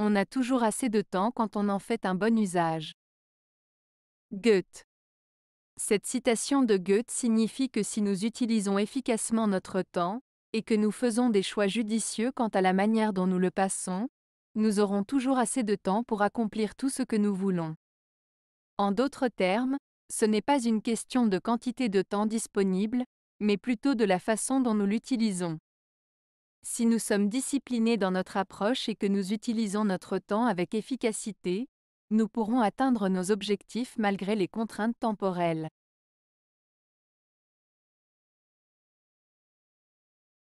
On a toujours assez de temps quand on en fait un bon usage. Goethe. Cette citation de Goethe signifie que si nous utilisons efficacement notre temps, et que nous faisons des choix judicieux quant à la manière dont nous le passons, nous aurons toujours assez de temps pour accomplir tout ce que nous voulons. En d'autres termes, ce n'est pas une question de quantité de temps disponible, mais plutôt de la façon dont nous l'utilisons. Si nous sommes disciplinés dans notre approche et que nous utilisons notre temps avec efficacité, nous pourrons atteindre nos objectifs malgré les contraintes temporelles.